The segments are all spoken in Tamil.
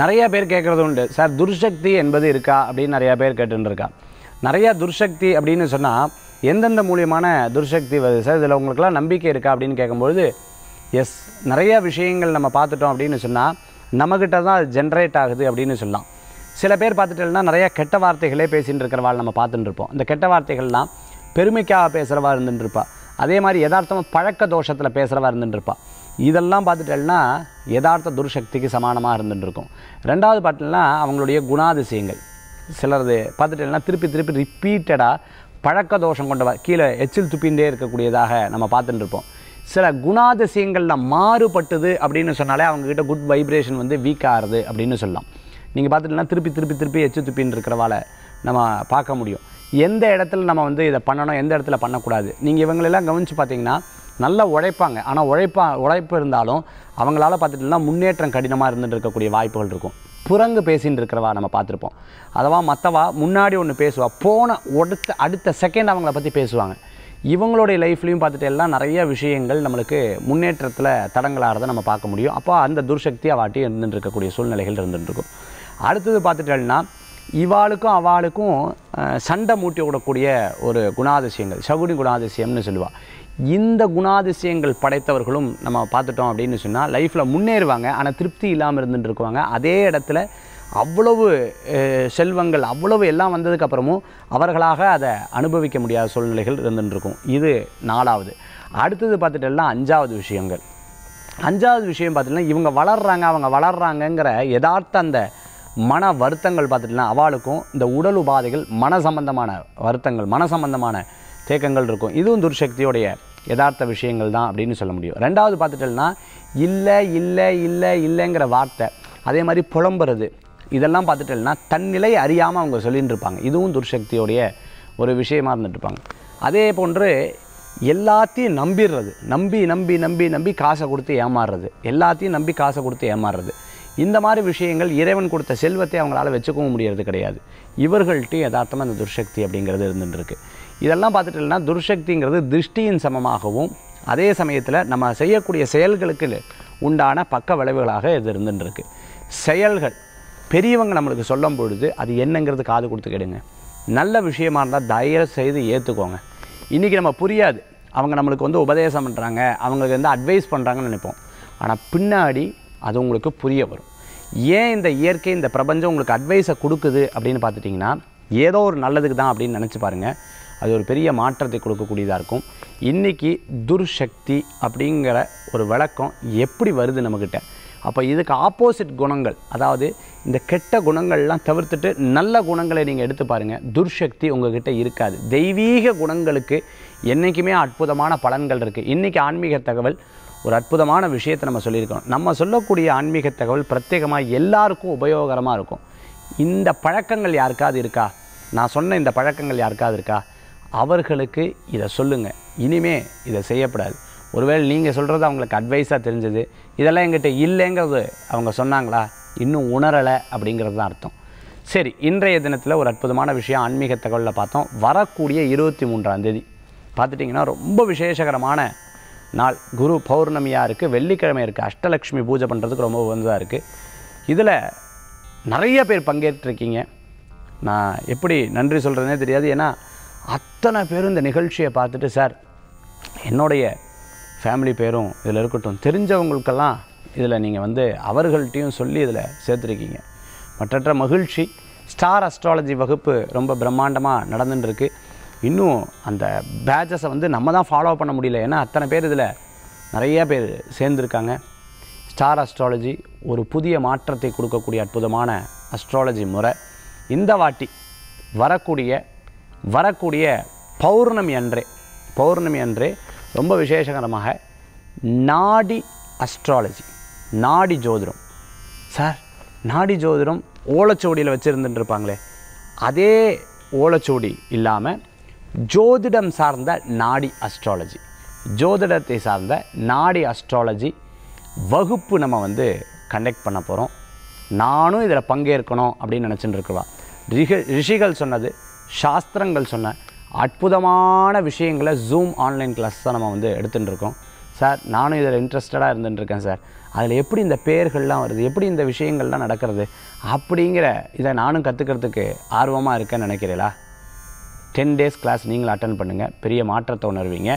நிறைய பேர் கேட்குறது உண்டு சார் துர்சக்தி என்பது இருக்கா அப்படின்னு நிறையா பேர் கேட்டுருக்கா நிறையா துர்சக்தி அப்படின்னு சொன்னால் எந்தெந்த மூலியமான துர்சக்தி வருது சார் இதில் உங்களுக்குலாம் நம்பிக்கை இருக்கா அப்படின்னு கேட்கும்பொழுது எஸ் நிறையா விஷயங்கள் நம்ம பார்த்துட்டோம் அப்படின்னு சொன்னால் நம்மக்கிட்ட தான் அது ஜென்ரேட் ஆகுது அப்படின்னு சொல்லலாம் சில பேர் பார்த்துட்டோம்னா நிறையா கெட்ட வார்த்தைகளே பேசிகிட்டு இருக்கிறவாள் நம்ம பார்த்துட்டு இருப்போம் இந்த கெட்ட வார்த்தைகள்லாம் பெருமைக்காக பேசுகிறவா இருந்துட்டு அதே மாதிரி யதார்த்தமாக பழக்க தோஷத்தில் பேசுகிறவா இருந்துட்டு இதெல்லாம் பார்த்துட்டேன்னா யதார்த்த துர்சக்திக்கு சமானமாக இருக்கும் ரெண்டாவது பாட்டில்னா அவங்களுடைய குணாதிசயங்கள் சிலரது பார்த்துட்டேன்னா திருப்பி திருப்பி ரிப்பீட்டடாக பழக்க தோஷம் கொண்டவ கீழே எச்சில் துப்பின்றே இருக்கக்கூடியதாக நம்ம பார்த்துட்டு இருப்போம் சில குணாதிசயங்களில் மாறுபட்டுது அப்படின்னு சொன்னாலே அவங்கக்கிட்ட குட் வைப்ரேஷன் வந்து வீக் ஆகுது அப்படின்னு சொல்லலாம் நீங்கள் பார்த்துட்டுனா திருப்பி திருப்பி திருப்பி எச்சு துப்பின்னு இருக்கிறவால நம்ம பார்க்க முடியும் எந்த இடத்துல நம்ம வந்து இதை பண்ணணும் எந்த இடத்துல பண்ணக்கூடாது நீங்கள் இவங்களெல்லாம் கவனித்து பார்த்தீங்கன்னா நல்லா உழைப்பாங்க ஆனால் உழைப்பா உழைப்பு இருந்தாலும் அவங்களால பார்த்துட்டுனா முன்னேற்றம் கடினமாக இருந்துட்டு இருக்கக்கூடிய வாய்ப்புகள் இருக்கும் புரங்கு பேசின்னு இருக்கிறவா நம்ம பார்த்துருப்போம் அதுவா மற்றவா முன்னாடி ஒன்று பேசுவா போன அடுத்த அடுத்த செகண்ட் அவங்கள பற்றி பேசுவாங்க இவங்களுடைய லைஃப்லையும் பார்த்துட்டு எல்லாம் நிறைய விஷயங்கள் நம்மளுக்கு முன்னேற்றத்தில் தடங்களாகிறத நம்ம பார்க்க முடியும் அப்போ அந்த துர்சக்தி அவாட்டி இருந்துட்டு இருக்கக்கூடிய சூழ்நிலைகள் இருந்துகிட்டு இருக்கும் அடுத்தது பார்த்துட்டேன்னா இவாளுக்கும் அவளுக்கும் சண்டை மூட்டி விடக்கூடிய ஒரு குணாதிசயங்கள் சகுனி குணாதிசயம்னு சொல்லுவாள் இந்த குணாதிசயங்கள் படைத்தவர்களும் நம்ம பார்த்துட்டோம் அப்படின்னு சொன்னால் லைஃப்பில் முன்னேறுவாங்க ஆனால் திருப்தி இல்லாமல் இருந்துட்டு இருக்குவாங்க அதே இடத்துல அவ்வளவு செல்வங்கள் அவ்வளவு எல்லாம் வந்ததுக்கப்புறமும் அவர்களாக அதை அனுபவிக்க முடியாத சூழ்நிலைகள் இருந்துட்டுருக்கும் இது நாலாவது அடுத்தது பார்த்துட்டெல்லாம் அஞ்சாவது விஷயங்கள் அஞ்சாவது விஷயம் பார்த்திங்கன்னா இவங்க வளர்கிறாங்க அவங்க வளர்கிறாங்கங்கிற யதார்த்த அந்த மன வருத்தங்கள் பார்த்துட்டிங்கன்னா அவளுக்கும் இந்த உடல் உபாதைகள் மன சம்பந்தமான வருத்தங்கள் மன சம்பந்தமான தேக்கங்கள் இருக்கும் இதுவும் துர்சக்தியோடைய யதார்த்த விஷயங்கள் தான் அப்படின்னு சொல்ல முடியும் ரெண்டாவது பார்த்துட்டேன்னா இல்லை இல்லை இல்லை இல்லைங்கிற வார்த்தை அதே மாதிரி புலம்புறது இதெல்லாம் பார்த்துட்டேன்னா தன்னிலை அறியாமல் அவங்க சொல்லிகிட்டு இருப்பாங்க இதுவும் துர்சக்தியோடைய ஒரு விஷயமாக இருந்துட்டுருப்பாங்க அதே போன்று எல்லாத்தையும் நம்பிடுறது நம்பி நம்பி நம்பி நம்பி காசை கொடுத்து ஏமாறுறது எல்லாத்தையும் நம்பி காசை கொடுத்து ஏமாறுறது இந்த மாதிரி விஷயங்கள் இறைவன் கொடுத்த செல்வத்தை அவங்களால வச்சுக்கவும் முடியறது கிடையாது இவர்கள்ட்ட யதார்த்தமாக அந்த துர்சக்தி அப்படிங்கிறது இருந்துட்டுருக்கு இதெல்லாம் பார்த்துட்டுனா துர்சக்திங்கிறது திருஷ்டியின் சமமாகவும் அதே சமயத்தில் நம்ம செய்யக்கூடிய செயல்களுக்கு உண்டான பக்க விளைவுகளாக இது இருந்துட்டுருக்கு செயல்கள் பெரியவங்க நம்மளுக்கு சொல்லும் பொழுது அது என்னங்கிறது காது கொடுத்து கேடுங்க நல்ல விஷயமா இருந்தால் தயவு செய்து ஏற்றுக்கோங்க இன்றைக்கி நம்ம புரியாது அவங்க நம்மளுக்கு வந்து உபதேசம் பண்ணுறாங்க அவங்களுக்கு வந்து அட்வைஸ் பண்ணுறாங்கன்னு நினைப்போம் ஆனால் பின்னாடி அது உங்களுக்கு புரிய வரும் ஏன் இந்த இயற்கை இந்த பிரபஞ்சம் உங்களுக்கு அட்வைஸை கொடுக்குது அப்படின்னு பார்த்துட்டிங்கன்னா ஏதோ ஒரு நல்லதுக்கு தான் அப்படின்னு நினச்சி பாருங்கள் அது ஒரு பெரிய மாற்றத்தை கொடுக்கக்கூடியதாக இருக்கும் இன்றைக்கி துர்சக்தி அப்படிங்கிற ஒரு விளக்கம் எப்படி வருது நம்மக்கிட்ட அப்போ இதுக்கு ஆப்போசிட் குணங்கள் அதாவது இந்த கெட்ட குணங்கள்லாம் தவிர்த்துட்டு நல்ல குணங்களை நீங்கள் எடுத்து பாருங்கள் துர்சக்தி உங்ககிட்ட இருக்காது தெய்வீக குணங்களுக்கு என்றைக்குமே அற்புதமான பலன்கள் இருக்குது இன்றைக்கி ஆன்மீக தகவல் ஒரு அற்புதமான விஷயத்தை நம்ம சொல்லியிருக்கோம் நம்ம சொல்லக்கூடிய ஆன்மீக தகவல் பிரத்யேகமாக எல்லாருக்கும் உபயோகரமாக இருக்கும் இந்த பழக்கங்கள் யாருக்காவது இருக்கா நான் சொன்ன இந்த பழக்கங்கள் யாருக்காவது இருக்கா அவர்களுக்கு இதை சொல்லுங்கள் இனிமே இதை செய்யப்படாது ஒருவேளை நீங்கள் சொல்கிறது அவங்களுக்கு அட்வைஸாக தெரிஞ்சது இதெல்லாம் எங்கிட்ட இல்லைங்கிறது அவங்க சொன்னாங்களா இன்னும் உணரலை அப்படிங்கிறது தான் அர்த்தம் சரி இன்றைய தினத்தில் ஒரு அற்புதமான விஷயம் ஆன்மீக தகவலில் பார்த்தோம் வரக்கூடிய இருபத்தி மூன்றாம் தேதி பார்த்துட்டிங்கன்னா ரொம்ப விசேஷகரமான நாள் குரு பௌர்ணமியாக இருக்குது வெள்ளிக்கிழமை இருக்குது அஷ்டலக்ஷ்மி பூஜை பண்ணுறதுக்கு ரொம்ப உகந்ததாக இருக்குது இதில் நிறைய பேர் பங்கேற்றிருக்கீங்க நான் எப்படி நன்றி சொல்கிறதுனே தெரியாது ஏன்னா அத்தனை பேரும் இந்த நிகழ்ச்சியை பார்த்துட்டு சார் என்னுடைய ஃபேமிலி பேரும் இதில் இருக்கட்டும் தெரிஞ்சவங்களுக்கெல்லாம் இதில் நீங்கள் வந்து அவர்கள்ட்டையும் சொல்லி இதில் சேர்த்துருக்கீங்க மற்றற்ற மகிழ்ச்சி ஸ்டார் அஸ்ட்ராலஜி வகுப்பு ரொம்ப பிரம்மாண்டமாக நடந்துட்டுருக்கு இன்னும் அந்த பேட்சஸை வந்து நம்ம தான் ஃபாலோ பண்ண முடியல ஏன்னா அத்தனை பேர் இதில் நிறைய பேர் சேர்ந்துருக்காங்க ஸ்டார் அஸ்ட்ராலஜி ஒரு புதிய மாற்றத்தை கொடுக்கக்கூடிய அற்புதமான அஸ்ட்ராலஜி முறை இந்த வாட்டி வரக்கூடிய வரக்கூடிய பௌர்ணமி அன்றே பௌர்ணமி அன்றே ரொம்ப விசேஷகரமாக நாடி அஸ்ட்ராலஜி நாடி ஜோதிடம் சார் நாடி ஜோதிடம் ஓலச்சுவடியில் வச்சுருந்துருப்பாங்களே அதே ஓலச்சுவடி இல்லாமல் ஜோதிடம் சார்ந்த நாடி அஸ்ட்ராலஜி ஜோதிடத்தை சார்ந்த நாடி அஸ்ட்ராலஜி வகுப்பு நம்ம வந்து கண்டக்ட் பண்ண போகிறோம் நானும் இதில் பங்கேற்கணும் அப்படின்னு நினச்சிட்டு இருக்கலாம் ரிஷ ரிஷிகள் சொன்னது சாஸ்திரங்கள் சொன்ன அற்புதமான விஷயங்களை ஜூம் ஆன்லைன் கிளாஸ் தான் நம்ம வந்து எடுத்துகிட்டு இருக்கோம் சார் நானும் இதில் இன்ட்ரெஸ்டடாக இருந்துட்டுருக்கேன் சார் அதில் எப்படி இந்த பேர்கள்லாம் வருது எப்படி இந்த விஷயங்கள்லாம் நடக்கிறது அப்படிங்கிற இதை நானும் கற்றுக்கிறதுக்கு ஆர்வமாக இருக்கேன்னு நினைக்கிறீங்களா டென் டேஸ் கிளாஸ் நீங்கள் அட்டன் பண்ணுங்கள் பெரிய மாற்றத்தை உணர்வீங்க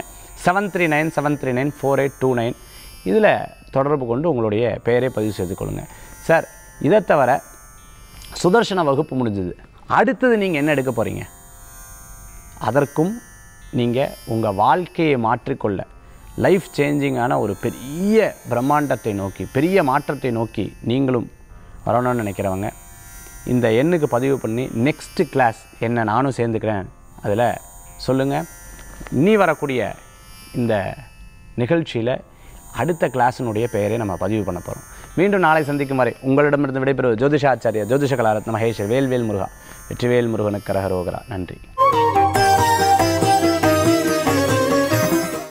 seven three nine seven three nine four eight two nine இதில் தொடர்பு கொண்டு உங்களுடைய பெயரை பதிவு செய்து கொள்ளுங்கள் சார் இதை தவிர சுதர்சன வகுப்பு முடிஞ்சது அடுத்தது நீங்கள் என்ன எடுக்க போகிறீங்க அதற்கும் நீங்கள் உங்கள் வாழ்க்கையை மாற்றிக்கொள்ள லைஃப் சேஞ்சிங்கான ஒரு பெரிய பிரம்மாண்டத்தை நோக்கி பெரிய மாற்றத்தை நோக்கி நீங்களும் வரணும்னு நினைக்கிறவங்க இந்த எண்ணுக்கு பதிவு பண்ணி நெக்ஸ்ட்டு கிளாஸ் என்ன நானும் சேர்ந்துக்கிறேன் அதில் சொல்லுங்கள் இனி வரக்கூடிய இந்த நிகழ்ச்சியில் அடுத்த கிளாஸினுடைய பெயரை நம்ம பதிவு பண்ண போகிறோம் மீண்டும் நாளை சந்திக்கும் வரை உங்களிடமிருந்து விடைபெறுவது ஜோதிஷாச்சாரியா ஜோதிஷ கலாரத் மகேஷ் வேல்வேல் முருகா வெற்றிவேல் முருகனுக்கு கரகரோகரா நன்றி